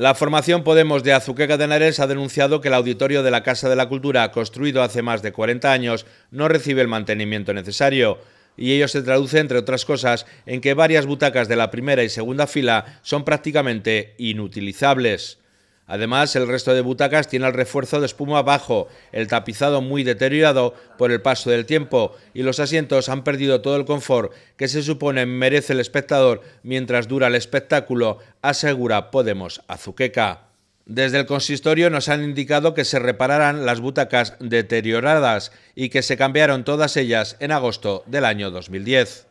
La formación Podemos de Azuqueca de Henares ha denunciado que el auditorio de la Casa de la Cultura, construido hace más de 40 años, no recibe el mantenimiento necesario. Y ello se traduce, entre otras cosas, en que varias butacas de la primera y segunda fila son prácticamente inutilizables. Además, el resto de butacas tiene el refuerzo de espuma bajo, el tapizado muy deteriorado por el paso del tiempo y los asientos han perdido todo el confort que se supone merece el espectador mientras dura el espectáculo, asegura Podemos Azuqueca. Desde el consistorio nos han indicado que se repararán las butacas deterioradas y que se cambiaron todas ellas en agosto del año 2010.